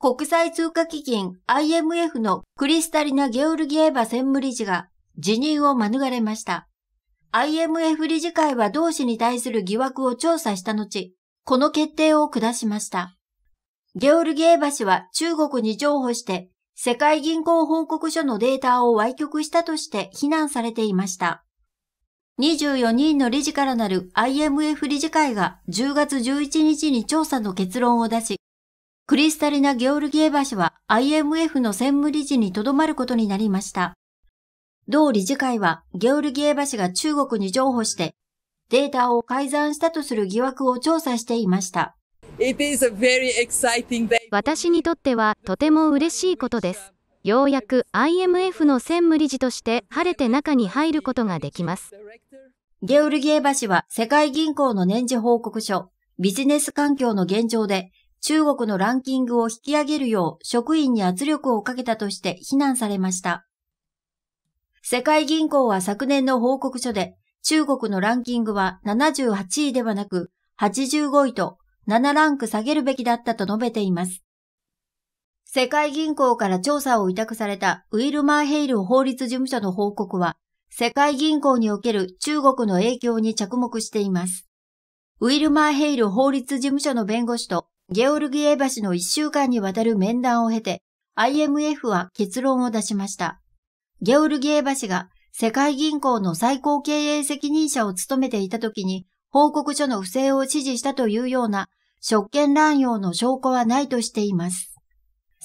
国際通貨基金 IMF のクリスタリナ・ゲオルギエーバ専務理事が辞任を免れました。IMF 理事会は同氏に対する疑惑を調査した後、この決定を下しました。ゲオルギエーバ氏は中国に譲歩して世界銀行報告書のデータを歪曲したとして非難されていました。24人の理事からなる IMF 理事会が10月11日に調査の結論を出し、クリスタリナ・ゲオルギエバ氏は IMF の専務理事にとどまることになりました。同理事会はゲオルギエバ氏が中国に譲歩してデータを改ざんしたとする疑惑を調査していました。私にとってはとても嬉しいことです。ようやく IMF の専務理事として晴れて中に入ることができます。ゲオルギエバ氏は世界銀行の年次報告書、ビジネス環境の現状で中国のランキングを引き上げるよう職員に圧力をかけたとして非難されました。世界銀行は昨年の報告書で中国のランキングは78位ではなく85位と7ランク下げるべきだったと述べています。世界銀行から調査を委託されたウィルマーヘイル法律事務所の報告は世界銀行における中国の影響に着目しています。ウィルマーヘイル法律事務所の弁護士とゲオルギエ橋の1週間にわたる面談を経て、IMF は結論を出しました。ゲオルギエ橋が世界銀行の最高経営責任者を務めていた時に報告書の不正を指示したというような職権乱用の証拠はないとしています。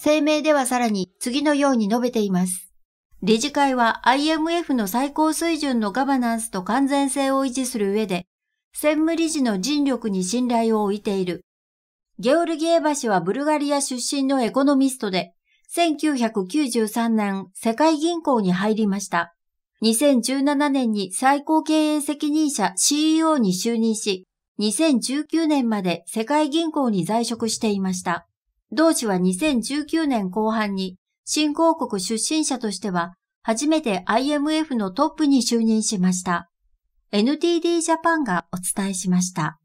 声明ではさらに次のように述べています。理事会は IMF の最高水準のガバナンスと完全性を維持する上で、専務理事の尽力に信頼を置いている。ゲオルギエ氏はブルガリア出身のエコノミストで、1993年世界銀行に入りました。2017年に最高経営責任者 CEO に就任し、2019年まで世界銀行に在職していました。同氏は2019年後半に新興国出身者としては初めて IMF のトップに就任しました。NTD ジャパンがお伝えしました。